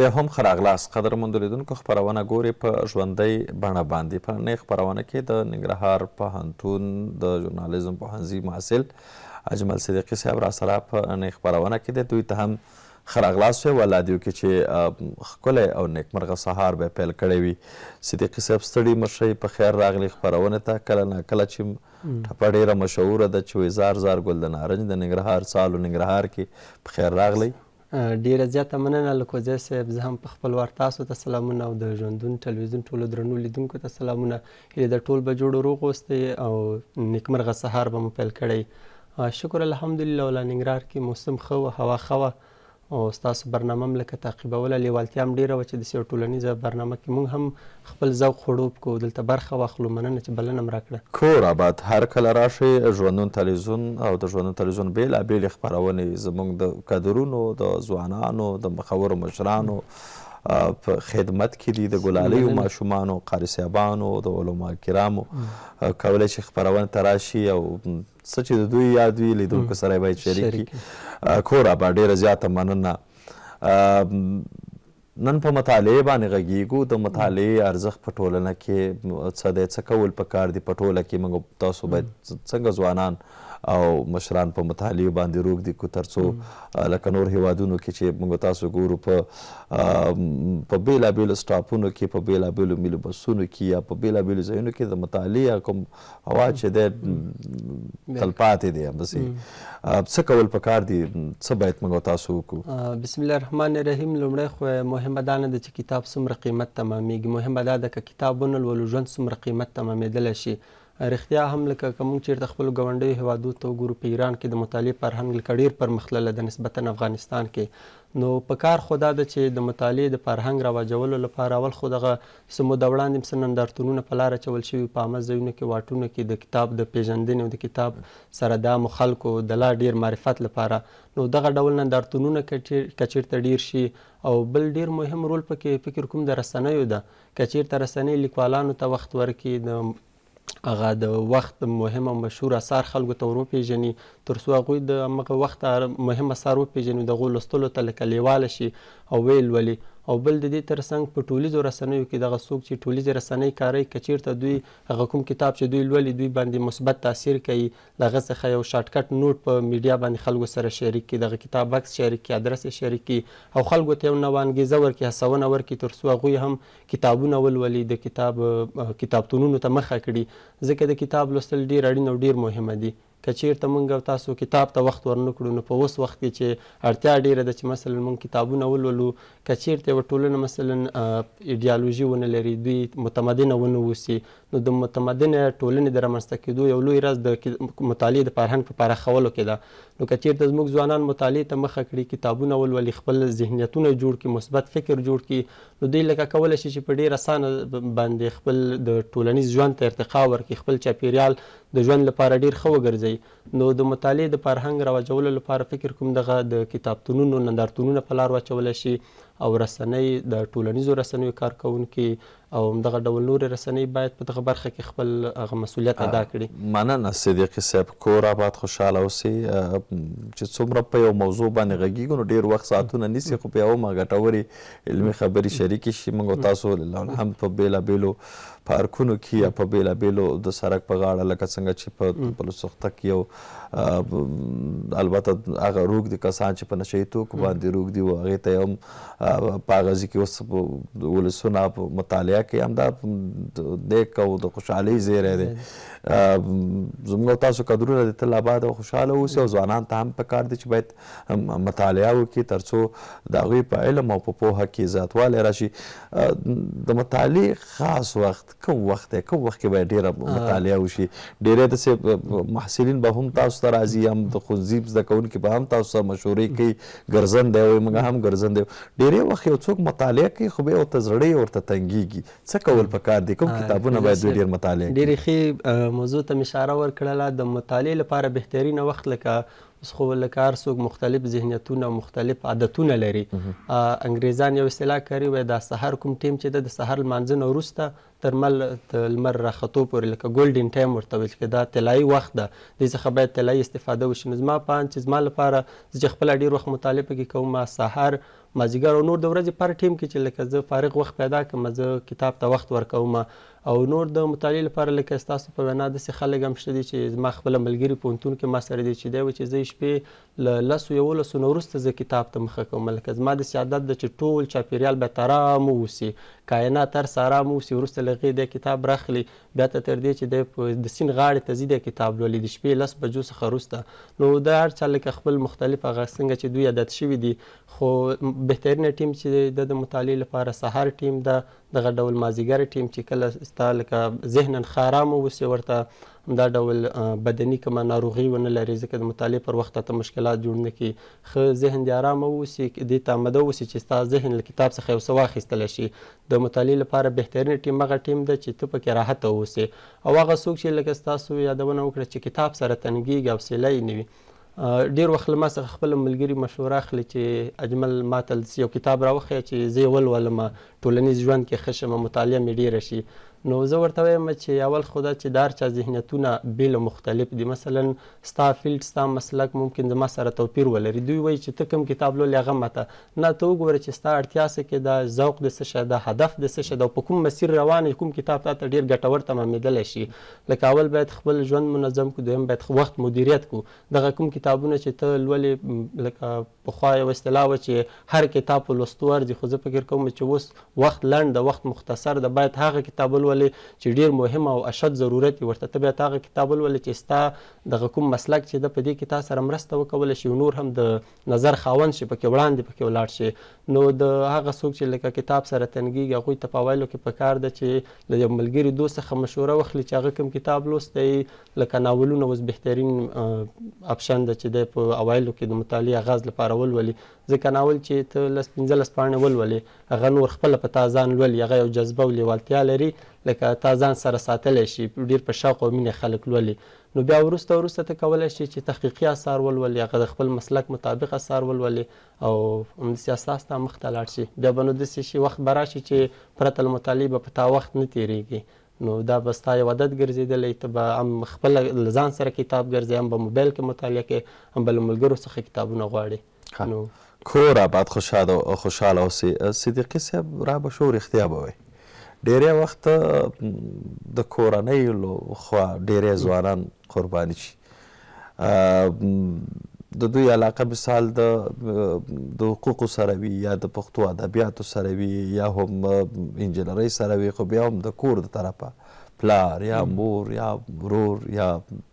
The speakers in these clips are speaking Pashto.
بیا هم ښه راغلاست قدرمندو لیدونکو خپرونه ګورې په ژوندۍ بڼه باندې په نۍ خپرونه کې د ننګرهار پوهنتون د ژورنالیزم پوهنځي محصل اجمل صدیقي صاحب راسره په نۍ خپرونه کې دی دوی ته هم ښه راغلاست وی ولادیو کې چې ښکلی او نیکمرغه سهار به پیل کړی وي صدیقي صاحب ستړي مشئ په خیر راغلي خپرونې ته کله ناکله چې ټپه ډېره مشهوره ده چې وایي زار زار ګل د نارنج د ننګرهار سالو ننګرهار کې په خیر راغلی ډیره زیاته مننه له کوزی صاحب زه هم په خپل وار تاسو ته سلامونه او د ژوندون ټلویزیون ټولو درنو لیدونکو ته سلامونه هیله د ټول به جوړ روغ اوسئ او نیکمرغه سهار به مو پیل کړی شکر الحمدلله ولا ننګرهار کې موسم ښه وه هوا ښه وه او ستاسو برنامه هم لکه تعقیبوله لیوالتیا هم ډېره وه چې داسې یو ټولنیزه برنامه کې موږ هم خپل ذوق خړوب کو دلته برخه واخلو مننه چې بلنه م راکړه کور آباد هر کله راشئ ژوندون تلویزیون او د ژوندون تلویزیون بېلابېلې خپرونې زموږ د کادرونو د ځوانانو د مخورو مشرانو په خدمت کې دي د ګلالیو ماشومانو قارسیابانو د علما کرامو کولی شي خپرونه ته راشي او څه چې د دوی یاد وي لیدونکو سره یې باید شریک کور ابا ډیره زیاته مننه نن په مطالعه باندې غږیږو د مطالعه ارزښت په ټولنه کې څه دی څه کول پکار دی په ټوله کې موږ تاسو باید څنګه ځوانان او مشران په مطالعه باندې روک دي کو ترڅو لکه نور هیوادونو کې چې موږ تاسو ګورو په په بیلا بیل سټاپونو کې په بیلا بیل ملي بسونو کې یا په بیلا بیل ځایونو کې د مطالعه کوم هوا چې د تلپاتې دی همداسې څه کول پکار دي څه باید موږ تاسو وکړو بسم الله الرحمن الرحیم لومړی خو مهمه دا نه ده چې کتاب څومره قیمت تمامیږي مهمه دا ده که کتابونه لولو ژوند څومره قیمت تمامیدلی شي رښتیا هم لکه کوم چیرته خپل غونډي هوادو ته ګورو په ایران کې د مطالعه فرهنګ لکړیر پرمختلله د نسبتا افغانستان کې نو په کار خدا د چې د مطالعه د فرهنګ راوجولو لپاره اول خو دغه سمو د وړاندې سنندارتونونه په لار چول شوی په امه زوینه کې واټونه کې د کتاب د پیژندنې او د کتاب سره د مخالکو د لا ډیر معرفت لپاره نو دغه ډول نندارتونونه کچیر ته ډیر شي او بل ډیر مهم رول پکې فکر کوم د رسنیو ده کچیر ته رسنۍ لیکوالانو ته وخت ورکړي د هغه د وخت مهم او مشهور اثار خلکو ته وروپېژني تر څو هغوی د همغه وخته مهم اثار وپېژني د هغو لوستلو ته لکه لیواله شي او ویې لولي او بل د دې ترڅنګ په ټولیزو رسنیو کې دغه څوک چې ټولیزې رسنۍ کاری کچیر ته دوی هغه کوم کتاب چې دوی لولي دوی باندې مثبت تاثیر کوي دغه څخه یو شارټ کټ نوټ په میډیا باندې خلکو سره شریک کړي دغه کتاب عکس شریک کړي ادرس شریک کړي او خلکو ته یو نوه انګیزه ورکړي هڅونه ورکړي تر څو هغوی هم کتابونه ولولي د کتاب کتابتونونو ته مخه کړي ځکه د کتاب لوستل ډېر اړین او ډېر مهمه دي که چیرته موږ تاسو کتاب ته وخت ورنکړو نو په اوس وخت کې چې اړتیا ډیره ده چې مثلا موږ کتابونه ولولو که چیرته یوه ټولنه مثلا ایډیالوژي ونه لري دوی متمدنه ونه اوسي نو د متمدنه ټولنې د رامنځته کېدو یو لوی راز د مطالعې د فرهنګ په پراخولو کې ده نو که چیرته زموږ ځوانان مطالعې ته مخه کړي کتابونه ولولي خپل ذهنیتونه جوړ کړي مثبت فکر جوړ کړي نو دوی لکه کولی شي چې په ډېر اسانه باندې خپل د ټولنیز ژوند ته ارتقا ورکړي خپل چاپېریال د ژوند لپاره ډېر ښه وګرځوي کوي نو د مطالعې د فرهنګ راوجولو لپاره فکر کوم دغه د کتابتونونو نندارتونونه په لار واچول شي او رسنۍ د ټولنیزو رسنیو کارکونکو او دغه ډول نور رسنۍ باید په دغه برخه کې خپل هغه مسولیت ادا کړي مننه صدیق صاحب کور آباد خوشاله اوسئ چې څومره په یو موضوع باندې غږیږو نو ډیر وخت ساعتونه نیسي خو په یو ما ګټورې علمي خبرې شریکې شي موږ تاسو لله الحمد په بیلابیلو پارکونو کې یا په بیلابیلو د سړک په غاړه لکه څنګه چې په بلوڅخته کې یو البته هغه روغ دي کسان چې په نشې توکو باندې روغ دي او هغه ته هم پاغزي کې اوس ولسونه مطالعه کوي همدا د نیک او د خوشحالۍ زیری دی زموږ تاسو کډرونه د تل آباد او خوشاله اوسي او ځوانان ته هم پکار دي چې باید مطالعه وکړي ترڅو د هغوی په علم او په پوهه کې زیاتوالی راشي د مطالعې خاص وخت کوم وخت دی کوم وخت کې باید ډیره مطالعه وشي ډیری داسې محصلین به هم تاسو ته راځي هم د ښوونځي زده کوونکي به هم تاسو سره مشورې کوي ګرځنده وي موږ هم ګرځنده ډیری وخت یو څوک مطالعه کوي خو بیا ورته زړه یې ورته تنګیږي څه کول پکار دي کوم کتابونه باید ډېر مطالعه کړي ډېرې ښې موضوع ته اشاره ورکړله د مطالعې لپاره بهترینه وخت لکه اوس خو لکه هر څوک مختلف ذهنیتونه او مختلف عادتونه لري انګریزان یو اصطلاح کاری وای دا سحر کوم ټیم چې د سحر لمانځه وروسته تر مل لمر راختو پورې لکه ګولډن ټایم ورته ویل کېږي دا طلایي وخت ده دې څخه باید طلایي استفاده وشي نو زما په اند چې زما لپاره زه چې خپله ډېر وخت مطالعه پکې کوم سهار مازیګر او نور د ورځې پر ټیم کې چې لکه زه فارغ وخت پیدا کوم زه کتاب ته وخت ورکوم او نور د مطالعې لپاره لکه ستاسو په وینا داسې خلک هم شته دي چې زما خپله ملګري پوهنتون کې ما سره دي چې دی چې زه شپې له لسو یولسو نه وروسته زه کتاب ته مخه کوم لکه زما داسې عادت ده چې ټول چاپېریال باید ارام واوسي کائنات تر سارا مو سي ورسته لغې د کتاب راخلي بیا ته تر دې چې د سین غاړې ته زیده کتاب لولي د شپې لس بجو څخه وروسته نو دا هر چا لکه خپل مختلف هغه څنګه چې دوی عادت شوي دي خو بهترینه ټیم چې د مطالعې لپاره سهار ټیم ده دغه ډول مازیګر ټیم چې کله ستا لکه ذهنن خارام اوسي ورته دا ډول بدني کومه ناروغي ونه لري ځکه د مطالعې پر وخت ته مشکلات جوړ نه کړي ښه ذهن دې ارام واوسي دې ته آماده واوسي چې ستا ذهن له کتاب څخه یو څه واخیستلی شي د مطالعې لپاره بهترینه ټیم هغه ټیم ده چې ته پکې راحته واوسې او هغه څوک چې لکه ستاسو یادونه وکړه چې کتاب سره تنګېږي او سیلی نه وي ډیر وخت له ما څخه خپل ملګري مشوره اخلي چې اجمل ماتل یو کتاب راوخی چې زه ولولم ټولنیز ژوند کې خشمه مطالعه مې ډیره شي نو زه ورته وایم چې اول خو دا چې دار چا ذهنیتونه بیل مختلف دي مثلا ستا فیلډ ستا مسلک ممکن زما سره توپیر ولري دوی وایي چې ته کوم کتاب لولې هغه ماته نه ته وګوره چې ستا اړتیا څه کې دا ذوق د څه شی دا هدف د څه شی دا په کوم مسیر روان کوم کتاب تا ته ډیر ګټور تمامېدلی شي لکه اول باید خپل ژوند منظم کو دویم باید وخت مدیریت کو دغه کوم کتابونه چې ته لولې لکه پخوا یو اصطلاح و چې هر کتاب لوستو ارزي خو زه فکر کوم چې اوس وخت لنډ د وخت مختصر د باید هغه کتاب ولولې چې ډیر مهم او اشد ضرورت وي ورته ته بیا ته هغه کتاب ولولې چې ستا دغه کوم مسلک چې ده په دې کې تا سره مرسته وکولی شي نور هم د نظر خاوند شي پکې وړاندې پکې ولاړ شي نو د هغه څوک چې لکه کتاب سره تنګېږي هغوی ته په ویلو کې پکار ده چې له یو ملګري دوست څخه مشوره واخلي چې هغه کوم کتاب لوستی لکه ناولونه اوس بهترین اپشن ده چې دی په اوایلو کې د مطالعې آغاز لپاره ولولي ځکه ناول چې ته لس پنځلس پاڼې ولولې هغه نور خپله په تا ځان لولي هغه یو جذبه او لیوالتیا لري لکه تا ځان سره ساتلی شي ډیر په شوق او مینې خلک لولي نو بیا وروسته وروسته ته کولی شي چې تحقیقي اثار ولولي هغه د خپل مسلک مطابق اثار ولولي او همداسې اساس ته مخته لاړ شي بیا به نو داسې شي وخت به راشي چې پرته له مطالعې به په تا وخت نه تیریږي نو دا به ستا یو عادت ګرځېدلی ته به هم خپل ځان سره کتاب ګرځې هم به موبایل کې مطالعه کوې هم به له ملګرو څخه کتابونه غواړي نو کور آباد خوشحاله اوسې صدیقي صاحب را به شو رښتیا به وی ډیری وخت د کورنۍ له خوا ډیری ځوانان قرباني شي د دوی علاقه مثال د د حقوقو سره وي یا د پښتو ادبیاتو سره وي یا هم انجینرۍ سره وي خو بیا هم د کور د طرفه پلار یا مور یا ورور یا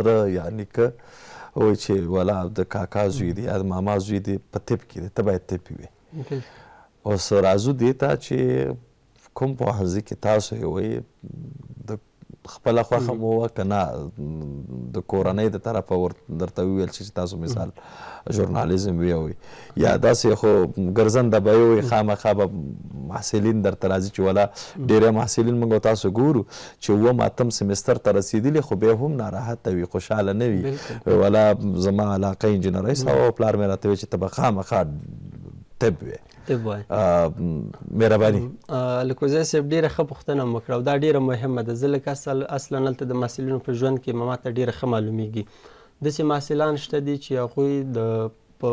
تر یا نیکه وای چې ولا د کاکا زوی دی د ماما زوی دی په تپ کې دی ته باید تپی وي اوس راځو دې ته چې کوم په هزي کې تاسو یې وي د خپل خوخه مو وکنه د کورنۍ د طرفه ور درته ویل چې تاسو مثال ژورنالیزم ویوي یا داسې خو ګرځنده به وي خامخا به محصلین درته راځي چې ولا ډیره محصلین موږ تاسو ګورو چې و ماتم سمستر ته رسیدلی خو به هم ناراحت وي خوشاله نه وي ولا زما علاقه انجنیری سره او پلار مې راته چې تبه خامخا طب وي طب وای مهرباني الکوزای صاحب ډیره ښه پوښتنه وکړه او دا ډیره مهمه ده ځکه اصل اصلا هلته د محصلینو په ژوند کې ما ته ډیره ښه معلومیږي داسې محصلان شته دي چې هغوی د په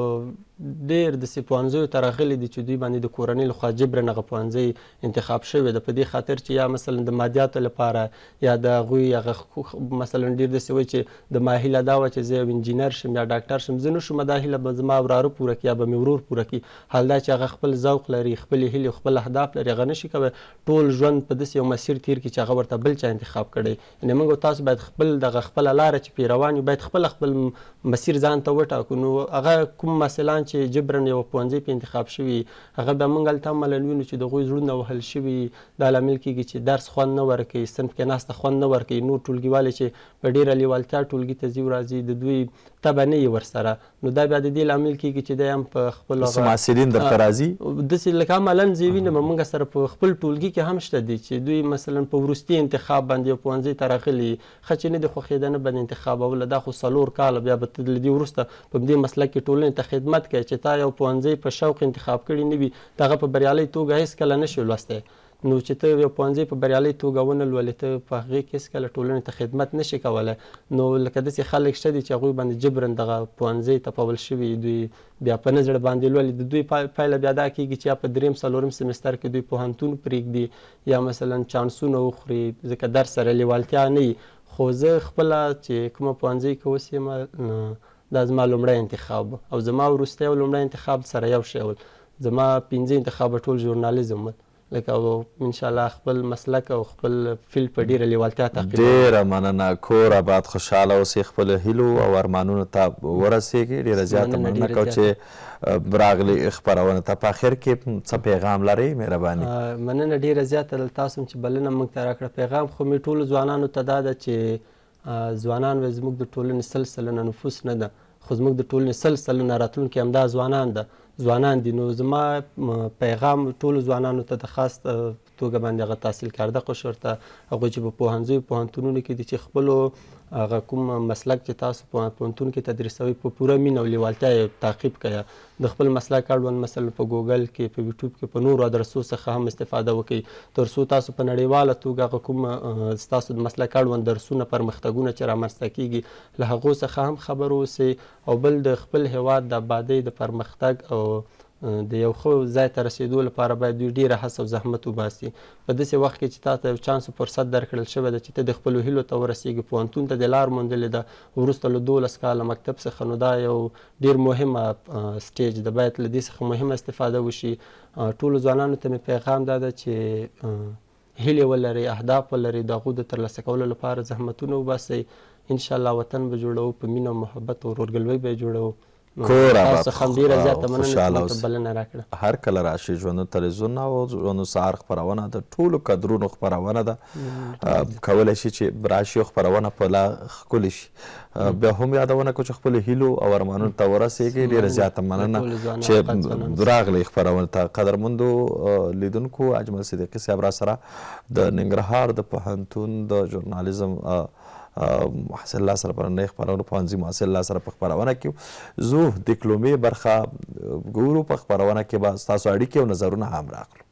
ډېر داسې پوهنځیو ته راغلي دي چې دوی باندې د کورنۍ لخوا جبرن هغه پوهنځی انتخاب شوی ده په دې خاطر چې یا مثلا د مادیاتو لپاره یا د هغوی هغه مثلا ډېر داسې وایي چې د ما هیله دا وه چې زه یو انجینر شم یا ډاکټر شم زه نشم دا هیله به زما وراره پوره کړي یا به مې ورور پوره کړي حال دا چې هغه خپل ذوق لري خپلې هیلې خپل اهداف لري هغه نشي کولی ټول ژوند په داسې یو مسیر تیر کړي چې هغه ورته بل چا انتخاب کړی یعنې موږ تاسو باید خپل دغه خپله لاره چې پیروان یو باید خپل خپل مسیر ځان ته وټاکو نو هغه کوم مسلان چې جبرن یو پونځي په انتخاب شوی هغه به مونږ الته ملنوینو چې د غوی زړونه وهل شوی د لامل کیږي چې درس خوان نه ورکي صنف کې ناست خوان نه ورکي نو ټولګیوال چې په ډیره لیوالتیا ټولګي ته زیو راځي د دوی شته به نه وي ورسره نو دا بیا د دې لامل کېږي چې دی هم په خپل معاصرین درته راځي داسې لکه عملا زه وینم موږ سره په خپل ټولګي کې هم شته دي چې دوی مثلا په وروستي انتخاب باندې ښوونځي ته راغلي ښه چې نه د خوښېدنه باندې انتخابوله دا خو څلور کاله بیا به ته له دې وروسته په دې مسله کې ټولنې ته خدمت کوي چې تا یو ښوونځی په شوق انتخاب کړی نه وي دغه په بریالۍ توګه هېڅکله نه شي لوستی نو چې ته یو پوهنځی په بریالي توګه ونه لولې ته په هغې کې هېڅکله ټولنې ته خدمت نشي کولی نو لکه داسې خلک شته دي چې هغوی باندې جبرن دغه پوهنځی تپول شوي دوی بیا په نه زړه باندې لولي د دوی پایله بیا دا کېږي چې یا په دریم څلورم سمستر کې دوی پوهنتون پرېږدي یا مثلا چانسونه وخوري ځکه درس سره لیوالتیا نه وي خو زه خپله چې کومه پوهنځی کې اوس یم دا زما لومړی انتخاب او زما وروستی او لومړی انتخاب سره یو شی ول زما پنځه انتخاب ټول ژورنالیزم ول لکه ان شاء الله خپل مسلک او خپل فیلډ په ډیره لیوالتیا تعقیب ډیره مننه کور آباد خوشاله اوسې خپل هیلو او ارمانونو ته ورسیږي ډیره زیاته مننه کوم چې راغلي خبرونه ته په اخر کې څه پیغام لري مهرباني مننه ډیره زیاته تاسو چې بلنه موږ ته راکړه پیغام خو می ټول ځوانانو ته دا ده چې ځوانان زموږ د ټولنې سلسله نفوس نه ده خو زموږ د ټولنې سلسله راتلونکي همدا ځوانان ده ځوانان دي نو زما پیغام ټول ځوانانو ته د خاص توګه باندې غو تحصیل کرده قشر ته هغه چې په پوهنځي پوهنتونونو کې دي چې خپل هغه کوم مسلک چې تاسو په پونتون کې تدریسوي په پوره مینه او لیوالتیا تعقیب کړئ د خپل مسلک اړوند مثلا په ګوګل کې په یوټیوب کې په نورو ادرسو څخه هم استفاده وکړئ تر څو تاسو په نړیواله توګه کوم تاسو د مسلک اړوند درسونه پرمختګونه چې رامنځته کیږي له هغو څخه هم خبر اوسئ او بل د خپل هیواد د آبادۍ د پرمختګ او د یو خو ځای ته رسیدو لپاره باید دوی ډیره هڅه او زحمت وباسي په داسې وخت کې چې تا ته یو چانس او فرصت درکړل شوی ده چې ته د خپلو هیلو ته ورسیږي پوهنتون ته د لار موندلې ده وروسته له دولس کاله مکتب څخه نو دا یو ډیر مهمه سټیج ده باید له دې څخه مهمه استفاده وشي ټولو ځوانانو ته مې پیغام دا ده چې هیلې ولرئ اهداف ولرئ د هغو د ترلاسه کولو لپاره زحمتونه وباسئ ان شاء الله وطن به جوړو په مینه او محبت او ورورګلوۍ به یې جوړو کور آباد څخه ډیره زیاته مننه چې بلنه راکړه هر کله راشي ژوند تلویزیون او ژوند سهار خپرونه د ټولو قدرونو خپرونه ده کولای شي چې راشي خپرونه په لا ښکلی شي بیا هم یادونه کو چې خپل هیلو او ارمانونو ته ورسیږي ډیره زیاته مننه چې راغلی خپرونه ته قدرمندو لیدونکو اجمل صدیقي صاحب را سره د ننګرهار د پوهنتون د ژورنالیزم محصل الله سره پر نه خبرونه پانځي محصل الله سره په خبرونه کې زه د کلمې برخه ګورو په خبرونه کې به تاسو اړیکې او نظرونه هم راغلو